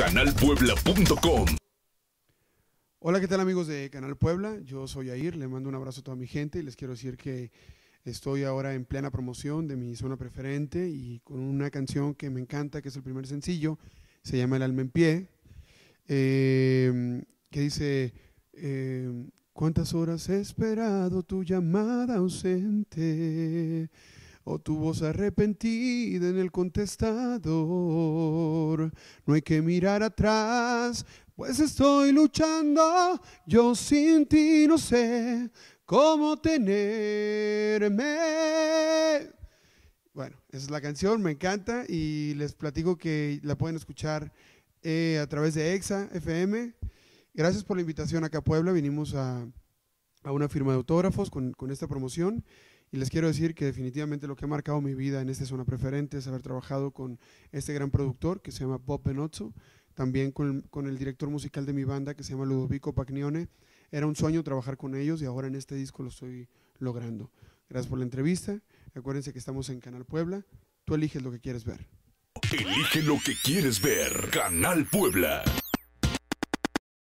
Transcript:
canalpuebla.com. Hola, ¿qué tal amigos de Canal Puebla? Yo soy Air, le mando un abrazo a toda mi gente y les quiero decir que estoy ahora en plena promoción de mi zona preferente y con una canción que me encanta, que es el primer sencillo, se llama El alma en pie, em, que dice, em, ¿cuántas horas he esperado tu llamada ausente? o tu voz arrepentida en el contestador. No hay que mirar atrás, pues estoy luchando, yo sin ti no sé cómo tenerme. Bueno, esa es la canción, me encanta y les platico que la pueden escuchar eh, a través de EXA FM. Gracias por la invitación acá a Puebla, vinimos a, a una firma de autógrafos con, con esta promoción y les quiero decir que definitivamente lo que ha marcado mi vida en esta zona preferente es haber trabajado con este gran productor que se llama Bob Benozzo, también con el, director musical de mi banda que se llama Ludovico Pagnione. Era un sueño trabajar con ellos y ahora en este disco lo estoy logrando. Gracias por la entrevista. Acuérdense que estamos en Canal Puebla. Tú eliges lo que quieres ver. Elige lo que quieres ver. Canal Puebla.